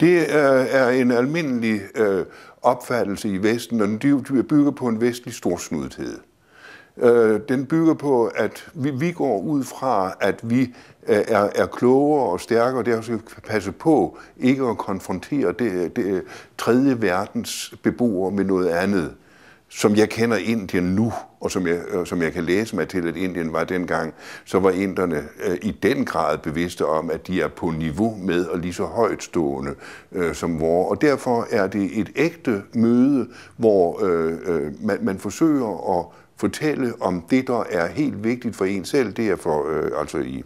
Det øh, er en almindelig øh, opfattelse i Vesten, og den bygger på en vestlig storsnudthed. Øh, den bygger på, at vi, vi går ud fra, at vi øh, er, er klogere og stærkere, og derfor skal passe på ikke at konfrontere det, det tredje verdens beboere med noget andet som jeg kender Indien nu, og som jeg, øh, som jeg kan læse mig til, at Indien var dengang, så var inderne øh, i den grad bevidste om, at de er på niveau med og lige så højtstående øh, som vore. Og derfor er det et ægte møde, hvor øh, øh man, man forsøger at fortælle om det, der er helt vigtigt for en selv. Det er for, øh, altså i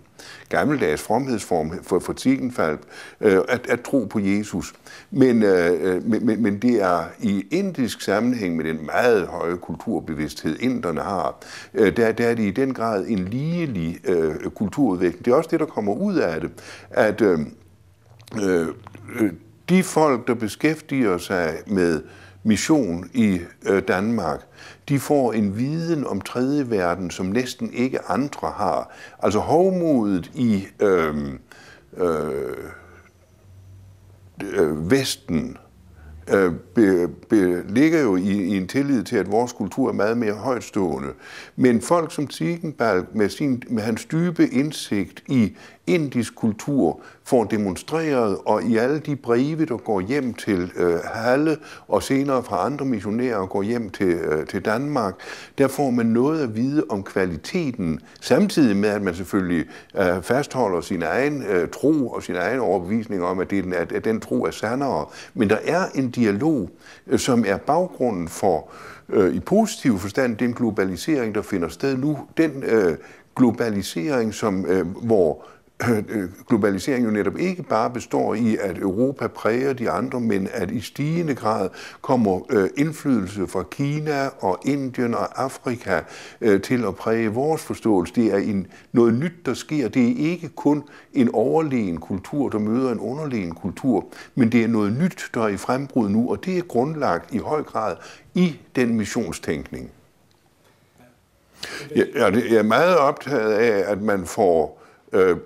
gammeldags fromhedsform for, for tiggenfald, øh, at, at tro på Jesus. Men, øh, øh men, men det er i indisk sammenhæng med den meget høje kulturbevidsthed, inderne har, øh, der, der er det i den grad en ligelig øh, kulturudvikling. Det er også det, der kommer ud af det, at øh, øh, øh de folk, der beskæftiger sig med øh, mission i øh, Danmark, de får en viden om tredje verden, som næsten ikke andre har. Altså hovmodet i øhm, øh, øh, øh, Vesten, Øh, be, be, ligger jo i, i en tillid til, at vores kultur er meget mere højtstående. Men folk som Ziegenbalg med, sin, med hans dybe indsigt i indisk kultur får demonstreret, og i alle de breve, der går hjem til øh, Halle, og senere fra andre missionærer går hjem til, øh, til Danmark, der får man noget at vide om kvaliteten, samtidig med, at man selvfølgelig øh, fastholder sin egen øh, tro og sin egen overbevisning om, at, det, at, at den tro er sandere. Men der er en dialog, øh, som er baggrunden for, øh, i positiv forstand, den globalisering, der finder sted nu. Den øh, globalisering, som, øh, hvor Øh, øh, globalisering jo netop ikke bare består i, at Europa præger de andre, men at i stigende grad kommer øh, indflydelse fra Kina og Indien og Afrika til at præge vores forståelse. Det er en, noget nyt, der sker. Det er ikke kun en overlegen kultur, der møder en underlegen kultur, men det er noget nyt, der er i frembrud nu, og det er grundlagt i høj grad i den missionstænkning. Jeg er meget optaget af, at man får øh,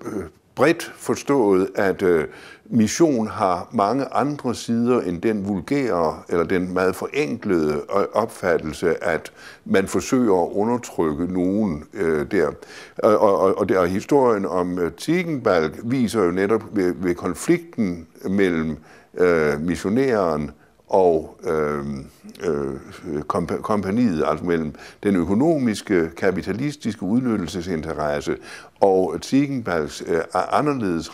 bredt forstået, at øh, mission har mange andre sider end den vulgære eller den meget forenklede øh, opfattelse, at man forsøger at undertrykke nogen øh, der. Og, og, og der historien om øh, Tigenbalg viser jo netop ved, ved konflikten mellem øh, missionæren øh, og øhm, øh, øh, komp- kompaniet, altså mellem den økonomiske, kapitalistiske udnyttelsesinteresse og Ziegenbergs øh,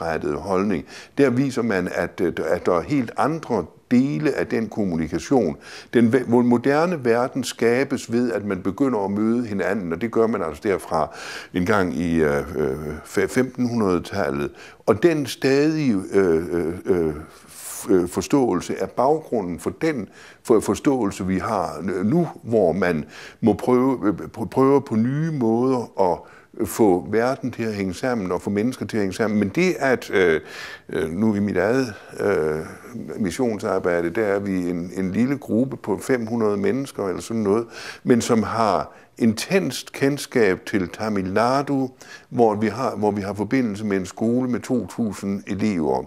rettede holdning, der viser man, at, øh, at der er helt andre dele af den kommunikation. Den moderne verden skabes ved, at man begynder at møde hinanden, og det gør man altså derfra en gang i øh, 1500-tallet. Øh, og den stadige øh, øh, øh Øh, forståelse af baggrunden for den forståelse, vi har øh, nu, hvor man må prøve, øh, prøve på nye måder at få verden til at hænge sammen og få mennesker til at hænge sammen. Men det at, øh, nu i mit eget øh, missionsarbejde, der er vi en, en lille gruppe på 500 mennesker eller sådan noget, men som har intenst kendskab til Tamil Nadu, hvor vi har, hvor vi har forbindelse med en skole med 2.000 elever.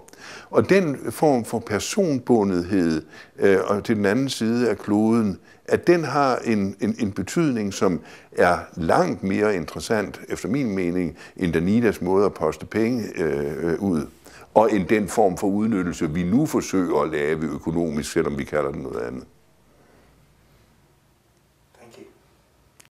Og den form for personbundethed øh, og til den anden side af kloden, at den har en, en, en betydning, som er langt mere interessant, efter min mening, end Danidas måde at poste penge øh, øh ud og end den form for udnyttelse, vi nu forsøger at lave økonomisk, selvom vi kalder det noget andet.